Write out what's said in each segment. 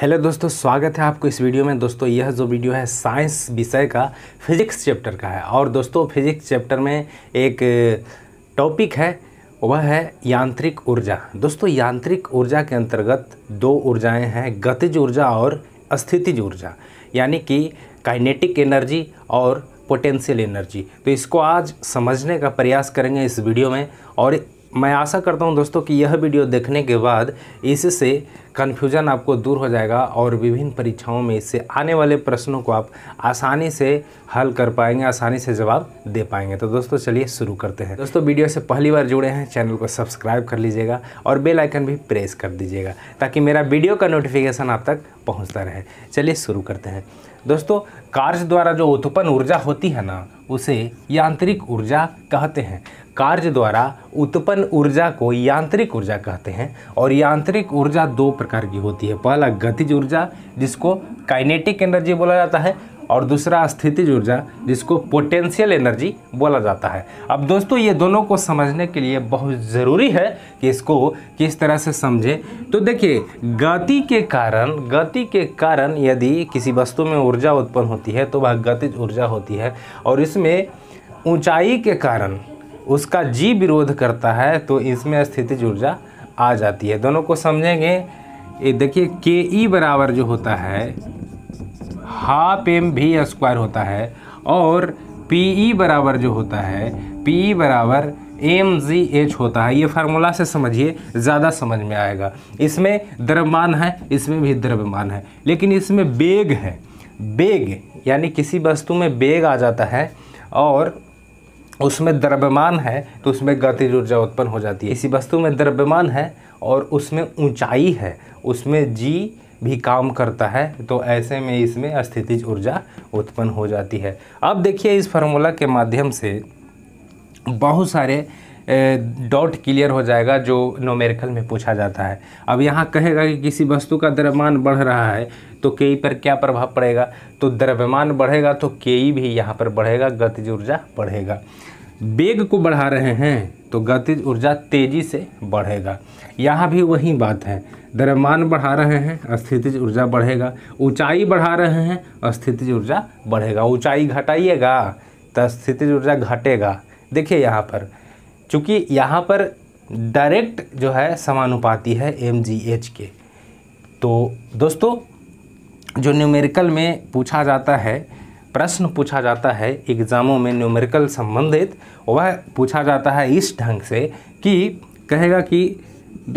hello दोस्तों स्वागत है आपको इस वीडियो में दोस्तों यह जो वीडियो है साइंस विषय का फिजिक्स चैप्टर का है और दोस्तों फिजिक्स चैप्टर में एक टॉपिक है वह है यांत्रिक ऊर्जा दोस्तों यांत्रिक ऊर्जा के अंतर्गत दो ऊर्जाएं हैं गतिज ऊर्जा और स्थितिज ऊर्जा यानी कि काइनेटिक एनर्जी और पोटेंशियल एनर्जी तो इसको आज समझने का प्रयास करेंगे इस वीडियो में और मैं आशा करता हूं दोस्तों कि यह वीडियो देखने के बाद इससे कन्फ्यूजन आपको दूर हो जाएगा और विभिन्न परीक्षाओं में इससे आने वाले प्रश्नों को आप आसानी से हल कर पाएंगे आसानी से जवाब दे पाएंगे तो दोस्तों चलिए शुरू करते हैं दोस्तों वीडियो से पहली बार जुड़े हैं चैनल को सब्सक्राइब कर लीजिएगा और बेल आइकन भी प्रेस कर दीजिएगा ताकि मेरा वीडियो का नोटिफिकेशन आप तक पहुँचता रहे चलिए शुरू करते हैं दोस्तों कार्य द्वारा जो उत्पन्न ऊर्जा होती है ना उसे यांत्रिक ऊर्जा कहते हैं कार्य द्वारा उत्पन्न ऊर्जा को यांत्रिक ऊर्जा कहते हैं और यांत्रिक ऊर्जा दो प्रकार की होती है पहला गतिज ऊर्जा जिसको काइनेटिक एनर्जी बोला जाता है और दूसरा स्थितिज ऊर्जा जिसको पोटेंशियल एनर्जी बोला जाता है अब दोस्तों ये दोनों को समझने के लिए बहुत ज़रूरी है कि इसको किस तरह से समझें तो देखिए गति के कारण गति के कारण यदि किसी वस्तु में ऊर्जा उत्पन्न होती है तो वह गतिज ऊर्जा होती है और इसमें ऊंचाई के कारण उसका जी विरोध करता है तो इसमें स्थितिज ऊर्जा आ जाती है दोनों को समझेंगे ये देखिए के ई बराबर जो होता है हाफ एम भी स्क्वायर होता है और पी ई बराबर जो होता है पी ई बराबर एम जी एच होता है ये फार्मूला से समझिए ज़्यादा समझ में आएगा इसमें द्रव्यमान है इसमें भी द्रव्यमान है लेकिन इसमें बेग है बेग यानी किसी वस्तु में बेग आ जाता है और उसमें द्रव्यमान है तो उसमें गतिज ऊर्जा उत्पन्न हो जाती है इसी वस्तु में द्रव्यमान है और उसमें ऊंचाई है उसमें जी भी काम करता है तो ऐसे में इसमें अस्थितिज ऊर्जा उत्पन्न हो जाती है अब देखिए इस फार्मूला के माध्यम से बहुत सारे डॉट क्लियर हो जाएगा जो नोमेरिकल में पूछा जाता है अब यहाँ कहेगा कि किसी वस्तु का द्रव्यमान बढ़ रहा है तो के पर क्या प्रभाव पड़ेगा तो द्रव्यमान बढ़ेगा तो के भी यहाँ पर बढ़ेगा गतिज ऊर्जा बढ़ेगा वेग को बढ़ा रहे हैं तो गतिज ऊर्जा तेज़ी से बढ़ेगा यहाँ भी वही बात है द्रव्यमान बढ़ा रहे हैं स्थितिज ऊर्जा बढ़ेगा ऊंचाई बढ़ा रहे हैं स्थितिज ऊर्जा बढ़ेगा ऊंचाई घटाइएगा तो स्थितिज ऊर्जा घटेगा देखिए यहाँ पर चूँकि यहाँ पर डायरेक्ट जो है समानुपाती है एम जी एच के तो दोस्तों जो न्यूमेरिकल में पूछा जाता है प्रश्न पूछा जाता है एग्ज़ामों में न्यूमेरिकल संबंधित वह पूछा जाता है इस ढंग से कि कहेगा कि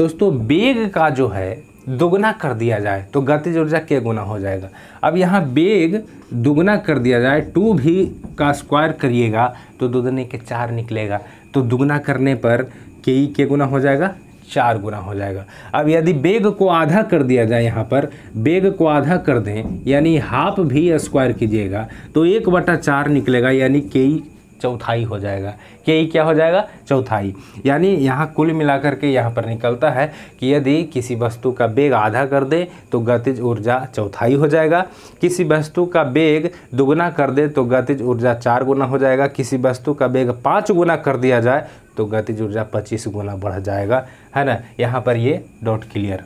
दोस्तों बेग का जो है दोगुना कर दिया जाए तो गतिज ऊर्जा के गुना हो जाएगा अब यहाँ बेग दुगना कर दिया जाए टू भी का स्क्वायर करिएगा तो दुगने के चार निकलेगा तो दुगना करने पर के ई के गुना हो जाएगा चार गुना हो जाएगा अब यदि बेग को आधा कर दिया जाए यहाँ पर बेग को आधा कर दें यानी हाफ भी स्क्वायर कीजिएगा तो एक बटा चार निकलेगा यानी के ई e चौथाई हो जाएगा के ई क्या हो जाएगा चौथाई यानी यहाँ कुल मिलाकर के यहाँ पर निकलता है कि यदि किसी वस्तु का वेग आधा कर दे तो गतिज ऊर्जा चौथाई हो जाएगा किसी वस्तु का वेग दुगुना कर दे तो गतिज ऊर्जा चार गुना हो जाएगा किसी वस्तु का वेग पाँच गुना कर दिया जाए तो गतिज ऊर्जा पच्चीस गुना बढ़ जाएगा है ना यहाँ पर ये डॉट क्लियर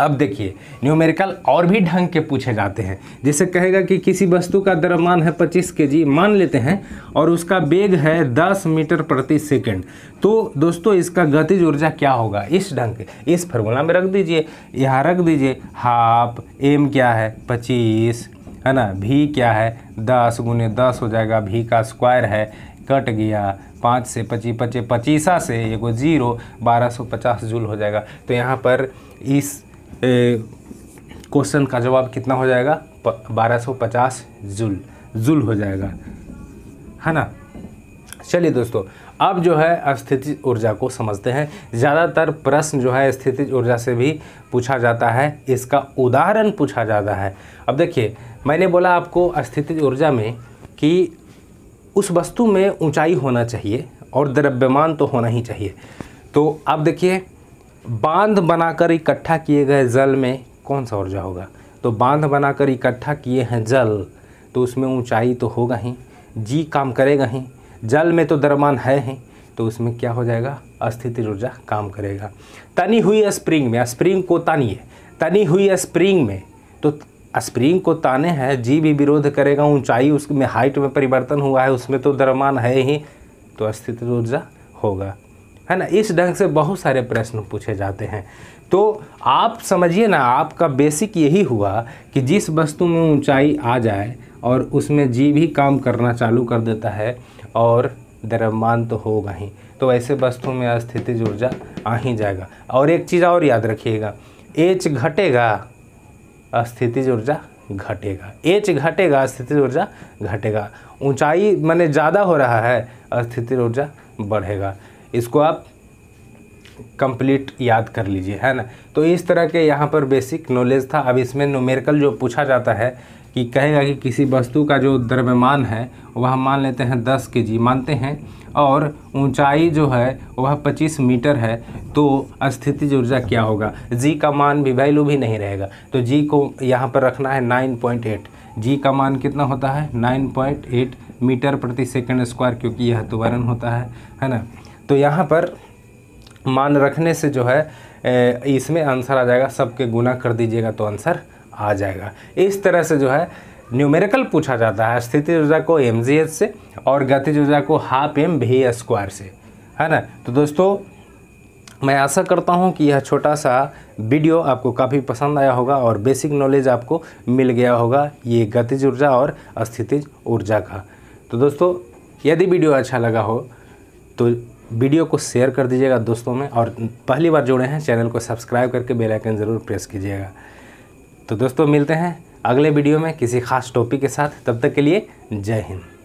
अब देखिए न्यूमेरिकल और भी ढंग के पूछे जाते हैं जैसे कहेगा कि किसी वस्तु का द्रव्यमान है 25 के मान लेते हैं और उसका वेग है 10 मीटर प्रति सेकंड तो दोस्तों इसका गतिज ऊर्जा क्या होगा इस ढंग के इस फार्मूला में रख दीजिए यहाँ रख दीजिए हाफ एम क्या है 25 है ना भी क्या है 10 गुने दस हो जाएगा भी का स्क्वायर है कट गया पाँच से पची पचे पचीसा से एगो जीरो बारह सौ पचास जूल हो जाएगा तो यहाँ पर इस क्वेश्चन का जवाब कितना हो जाएगा बारह सौ पचास जूल जूल हो जाएगा है ना चलिए दोस्तों अब जो है स्थितिज ऊर्जा को समझते हैं ज़्यादातर प्रश्न जो है स्थितिज ऊर्जा से भी पूछा जाता है इसका उदाहरण पूछा जाता है अब देखिए मैंने बोला आपको स्थितिज ऊर्जा में कि उस वस्तु में ऊंचाई होना चाहिए और द्रव्यमान तो होना ही चाहिए तो आप देखिए बांध बनाकर इकट्ठा किए गए जल में कौन सा ऊर्जा होगा तो बांध बनाकर इकट्ठा किए हैं जल तो उसमें ऊंचाई तो होगा ही जी काम करेगा ही जल में तो दरमान है ही तो उसमें क्या हो जाएगा अस्थिति ऊर्जा काम करेगा तनी हुई स्प्रिंग में स्प्रिंग को तानिए तनी हुई स्प्रिंग में तो स्प्रिंग को ताने हैं जी भी विरोध करेगा ऊंचाई उसमें हाइट में परिवर्तन हुआ है उसमें तो दरमान है ही तो अस्थित ऊर्जा होगा है ना इस ढंग से बहुत सारे प्रश्न पूछे जाते हैं तो आप समझिए ना आपका बेसिक यही हुआ कि जिस वस्तु में ऊंचाई आ जाए और उसमें जी भी काम करना चालू कर देता है और द्रव्यमान तो होगा ही तो ऐसे वस्तु में अस्थिति ऊर्जा आ ही जाएगा और एक चीज़ और याद रखिएगा एच घटेगा अस्थिति ऊर्जा घटेगा एच घटेगा स्थिति ऊर्जा घटेगा ऊंचाई माने ज़्यादा हो रहा है स्थिति ऊर्जा बढ़ेगा इसको आप कंप्लीट याद कर लीजिए है ना तो इस तरह के यहाँ पर बेसिक नॉलेज था अब इसमें नोमेरिकल जो पूछा जाता है कि कहेगा कि किसी वस्तु का जो द्रव्यमान है वह मान लेते हैं दस के जी मानते हैं और ऊंचाई जो है वह पच्चीस मीटर है तो स्थिति ऊर्जा क्या होगा जी का मान भी वैल्यू भी नहीं रहेगा तो जी को यहाँ पर रखना है नाइन पॉइंट एट जी का मान कितना होता है नाइन पॉइंट एट मीटर प्रति सेकंड स्क्वायर क्योंकि यह त्वरण होता है है ना तो यहाँ पर मान रखने से जो है इसमें आंसर आ जाएगा सबके गुना कर दीजिएगा तो आंसर आ जाएगा इस तरह से जो है न्यूमेरिकल पूछा जाता है स्थिति ऊर्जा को एम से और गतिज ऊर्जा को हाफ एम भी स्क्वायर से है ना तो दोस्तों मैं आशा करता हूं कि यह छोटा सा वीडियो आपको काफ़ी पसंद आया होगा और बेसिक नॉलेज आपको मिल गया होगा ये गतिज ऊर्जा और अस्थितिज ऊर्जा का तो दोस्तों यदि वीडियो अच्छा लगा हो तो वीडियो को शेयर कर दीजिएगा दोस्तों में और पहली बार जुड़े हैं चैनल को सब्सक्राइब करके बेल आइकन ज़रूर प्रेस कीजिएगा तो दोस्तों मिलते हैं अगले वीडियो में किसी खास टॉपिक के साथ तब तक के लिए जय हिंद